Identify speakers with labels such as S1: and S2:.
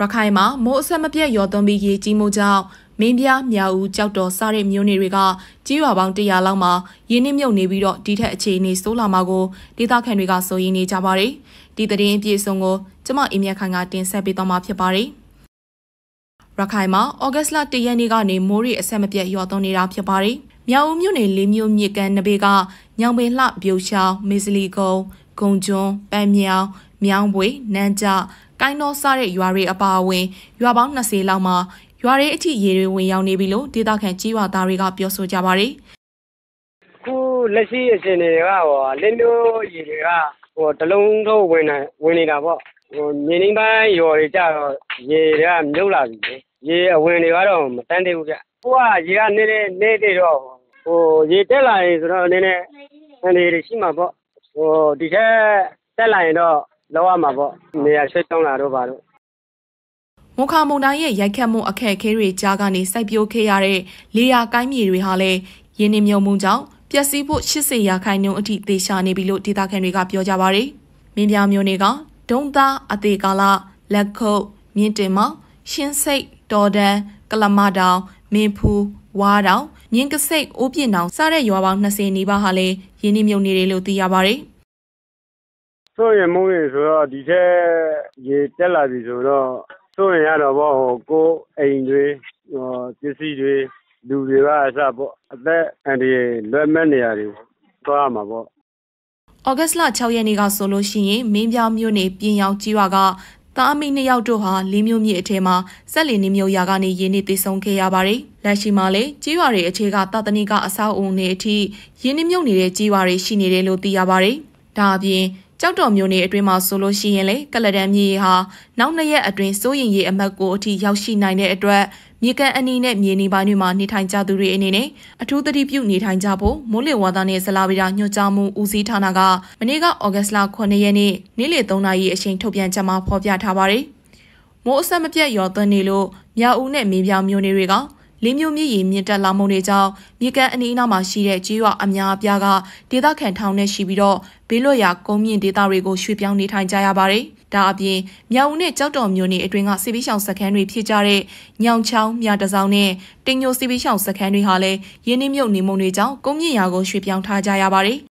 S1: ရခိုင်မှာမိုးအဆက်မပြတ်ရွာသွန်းပြီးရေကြီးမှုကြောင့်မင်းပြားမြောက်ဦးကြောက်တော်စတဲ့မြို့နယ်တွေက ကြေးရွာပေါင်း100လောက်မှာရင်းနှီးမြုပ်နေပြီးတော့ဒီထက်အခြေအနေဆိုးလာမှာကိုဒေသခံတွေကစိုးရိမ်နေကြပါတယ်။ဒီသတင်းအပြည့်အစုံကိုကျမအေးမြတ်ခိုင်ကတင်ဆက်ပေးသွားမှာဖြစ်ပါတယ်။ရခိုင်မှာဩဂတ်လ1ရက်နေ့ကနေမိုးရီအဆက်မပြတ်ရွာသွန်းနေတာဖြစ်ပါတယ်။မြောက်ဦးမြို့နယ်လေးမြို့မြစ်ကန်နဘေကညောင်ပင်လှပြိုရှောင်းမေစလီကုန်းဂုံကျွန်းပန်းမြောင်မြောင်းပွေနန်းကြတိုင်းတော်စတဲ့ရွာတွေအပါအဝင်ရွာပေါင်း20လောက်မှာရွာတွေအထိရေတွေဝင်ရောက်နေပြီလို့ဒေသခံကြီးရွာသားတွေကပြောဆိုကြပါတယ်
S2: ။ခုလက်ရှိအခြေအနေကဟောလင်းတို့ရေတွေကဟိုတလုံးထုတ်ဝင်နေဝင်နေတာပေါ့။ဟိုမြေနှင်းပိုင်းရွာတွေကြတော့ရေတွေကမြုပ်လာပြီလေ။ရေအဝင်တွေကတော့မတန်းသေးဘူးဗျ။ကိုကရေကနေနေနေသေးတော့ဟိုရေတက်လာရင်ဆိုတော့အနေနဲ့အနေတွေရှိမှာပေါ့။ဟိုဒီထက်တက်လာရင်တော့လောက်ရမှာပေါ့နေရာရွှေ့ပြောင်းလာတော့ပါတော့
S1: ဝန်ခါမုံတိုင်းရဲ့ရိုက်ခတ်မှုအခက်အခဲတွေကြားကနေစိုက်ပျိုးခဲ့ရတဲ့လေယာကိုင်းမြေတွေဟာလည်းရင်းနှီးမြုံမှုကြောင့်ပျက်စီးဖို့80ရာခိုင်နှုန်းအထိသေချာနေပြီလို့ဒေသခံတွေကပြောကြပါရယ်။မင်းပြမျိုးတွေကဒုံသားအသေးကာလလက်ခုပ်မြင့်တင်မရှင်းစိတ်တော်တန်းကလမတောင်မင်းဖူးဝါတောင်မြင်းကစိတ်အိုးပြင်းတောင်စတဲ့ရွာပေါင်း20နီးပါးဟာလည်းရင်းနှီးမြုံနေတယ်လို့သိရပါရယ်။
S2: စိုးရင်မုန်းရင်ဆိုတော့ဒီထက်ရေတက်လာပြီဆိုတော့စိုးရင်ရတော့ဘောဟိုကိုအိမ်တွေဟိုပစ္စည်းတွေလူတွေကအစပေါ့အသက်အန္တရာယ်လွယ်မဲ့နေရာတွေသွားရမှာပေါ့ဩ
S1: ဂတ်လ6ရက်နေ့ကဆိုလို့ရှိရင်မင်းပြမြို့နယ်ပြင်ယောင်ကြီးရွာကသားအမိနှစ်ယောက်တို့ဟာလင်းမျိုးမြစ်အထက်မှာဆက်လီနေမျိုးရာကနေရင်းနှီးတိဆုံးခဲ့ရပါတယ်။လက်ရှိမှာလည်းကြေးရွာတွေအခြေကတာသနီကအဆောက်အုံတွေအထိရင်းနှီးမြုပ်နေတဲ့ကြေးရွာတွေရှိနေတယ်လို့သိရပါတယ်။ဒါအပြင်ကြောက်တော်မျိုးနေအတွင်းမှာဆိုလို့ရှိရင်လေကလဒန်မြေဟာနောက်နှစ်ရက်အတွင်းစိုးရင်ရေအမှတ်ကိုအထိရောက်ရှိနိုင်တဲ့အတွက်မြေကန်အနီနဲ့မြေနေပိုင်းတွေမှာနေထိုင်ကြသူတွေအနေနဲ့အထူးသတိပြုနေထိုင်ကြဖို့မိုးလေဝသနဲ့ဇလာဗီရာညွှန်ကြားမှုဦးစီးဌာနကမနေ့ကဩဂတ်လ9ရက်နေ့နေ့လယ်3နာရီအချိန်ထုတ်ပြန်ချက်မှာဖော်ပြထားပါတယ်။မိုးအဆက်မပြတ်ရွာသွန်းနေလို့မြောက်ဦးနဲ့မင်းပြောင်မြို့နယ်တွေကလင်းမျိုးမြစ်ရေမြင့်တက်လာမှုတွေကြောင့်မြေကန်အနီးအနားမှာရှိတဲ့ကြီးရွာအများအပြားကဒေသခံထောင်နဲ့ရှိပြီးတော့ဘေးလွတ်ရာကုန်းမြင့်ဒေသတွေကိုရွှေ့ပြောင်းနေထိုင်ကြရပါတယ်။ဒါအပြင်မြောင်ဦးနဲ့ကြောက်တော်မျိုးနေအတွင်းကစီပီးရှောင်စခန်းတွေဖြစ်ကြတဲ့ညောင်ချောင်း၊မြတစောင်းနဲ့တင်ညိုစီပီးရှောင်စခန်းတွေဟာလည်းရင်းနှီးမြုပ်နေမှုတွေကြောင့်ကုန်းမြင့်ရာကိုရွှေ့ပြောင်းထားကြရပါတယ်။